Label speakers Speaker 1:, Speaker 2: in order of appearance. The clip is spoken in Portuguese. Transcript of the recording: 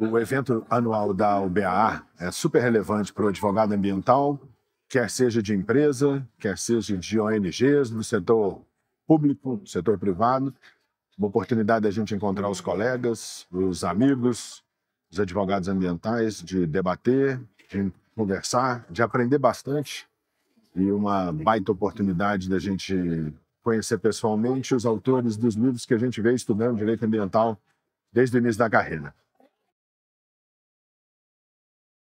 Speaker 1: O evento anual da UBA é super relevante para o advogado ambiental, quer seja de empresa, quer seja de ONGs, do setor público, do setor privado. Uma oportunidade da gente encontrar os colegas, os amigos, os advogados ambientais, de debater, de conversar, de aprender bastante e uma baita oportunidade da gente conhecer pessoalmente os autores dos livros que a gente vê estudando direito ambiental desde o início da carreira.